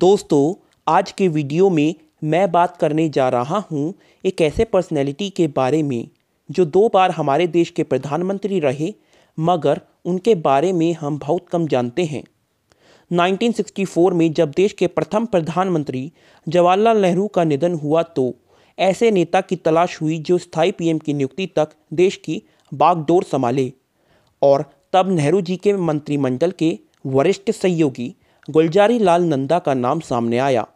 दोस्तों आज के वीडियो में मैं बात करने जा रहा हूं एक ऐसे पर्सनैलिटी के बारे में जो दो बार हमारे देश के प्रधानमंत्री रहे मगर उनके बारे में हम बहुत कम जानते हैं 1964 में जब देश के प्रथम प्रधानमंत्री जवाहरलाल नेहरू का निधन हुआ तो ऐसे नेता की तलाश हुई जो स्थायी पीएम की नियुक्ति तक देश की बागडोर संभाले और तब नेहरू जी के मंत्रिमंडल के वरिष्ठ सहयोगी गुलजारी लाल नंदा का नाम सामने आया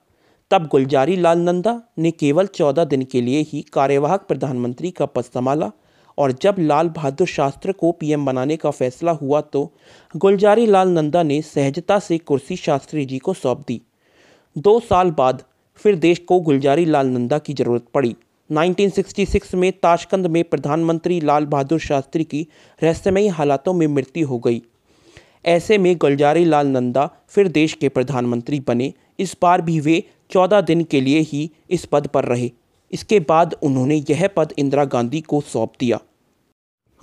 तब गुलजारी लाल नंदा ने केवल चौदह दिन के लिए ही कार्यवाहक प्रधानमंत्री का पद संभाला और जब लाल बहादुर शास्त्र को पीएम बनाने का फैसला हुआ तो गुलजारी लाल नंदा ने सहजता से कुर्सी शास्त्री जी को सौंप दी दो साल बाद फिर देश को गुलजारी लाल नंदा की जरूरत पड़ी 1966 में ताशकंद में प्रधानमंत्री लाल बहादुर शास्त्री की रहस्यमयी हालातों में मृत्यु हो गई ऐसे में गुलजारी लाल नंदा फिर देश के प्रधानमंत्री बने इस बार भी वे चौदह दिन के लिए ही इस पद पर रहे इसके बाद उन्होंने यह पद इंदिरा गांधी को सौंप दिया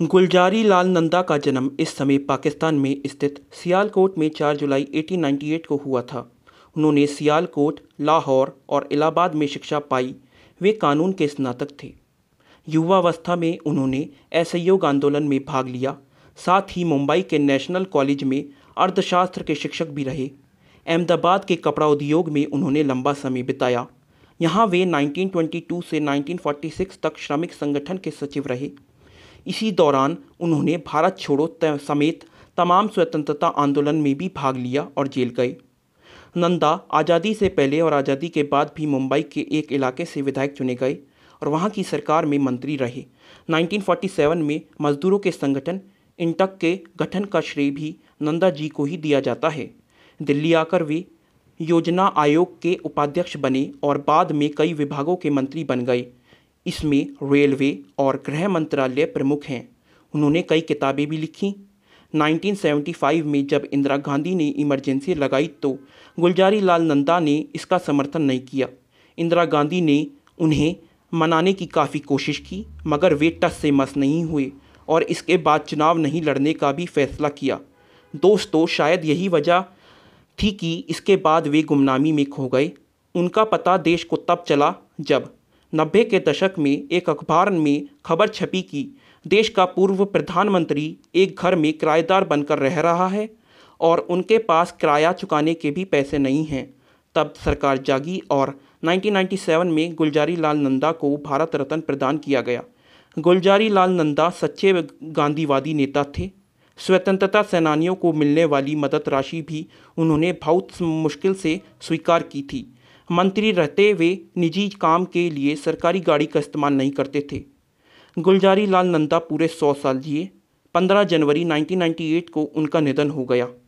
गुलजारी लाल नंदा का जन्म इस समय पाकिस्तान में स्थित सियालकोट में 4 जुलाई 1898 को हुआ था उन्होंने सियालकोट लाहौर और इलाहाबाद में शिक्षा पाई वे कानून के स्नातक थे युवावस्था में उन्होंने असहयोग आंदोलन में भाग लिया साथ ही मुंबई के नेशनल कॉलेज में अर्थशास्त्र के शिक्षक भी रहे अहमदाबाद के कपड़ा उद्योग में उन्होंने लंबा समय बिताया यहाँ वे 1922 से 1946 तक श्रमिक संगठन के सचिव रहे इसी दौरान उन्होंने भारत छोड़ो समेत तमाम स्वतंत्रता आंदोलन में भी भाग लिया और जेल गए नंदा आज़ादी से पहले और आज़ादी के बाद भी मुंबई के एक इलाके से विधायक चुने गए और वहाँ की सरकार में मंत्री रहे 1947 में मजदूरों के संगठन इंटक के गठन का श्रेय भी नंदा जी को ही दिया जाता है दिल्ली आकर वे योजना आयोग के उपाध्यक्ष बने और बाद में कई विभागों के मंत्री बन गए इसमें रेलवे और गृह मंत्रालय प्रमुख हैं उन्होंने कई किताबें भी लिखीं 1975 में जब इंदिरा गांधी ने इमरजेंसी लगाई तो गुलजारी लाल नंदा ने इसका समर्थन नहीं किया इंदिरा गांधी ने उन्हें मनाने की काफ़ी कोशिश की मगर वे टस से मस नहीं हुए और इसके बाद चुनाव नहीं लड़ने का भी फैसला किया दोस्तों शायद यही वजह थी कि इसके बाद वे गुमनामी में खो गए उनका पता देश को तब चला जब नब्बे के दशक में एक अखबार में खबर छपी कि देश का पूर्व प्रधानमंत्री एक घर में किराएदार बनकर रह रहा है और उनके पास किराया चुकाने के भी पैसे नहीं हैं तब सरकार जागी और 1997 में गुलजारी लाल नंदा को भारत रत्न प्रदान किया गया गुलजारी लाल नंदा सच्चे गांधीवादी नेता थे स्वतंत्रता सेनानियों को मिलने वाली मदद राशि भी उन्होंने बहुत मुश्किल से स्वीकार की थी मंत्री रहते हुए निजी काम के लिए सरकारी गाड़ी का इस्तेमाल नहीं करते थे गुलजारी लाल नंदा पूरे सौ साल जिए 15 जनवरी 1998 को उनका निधन हो गया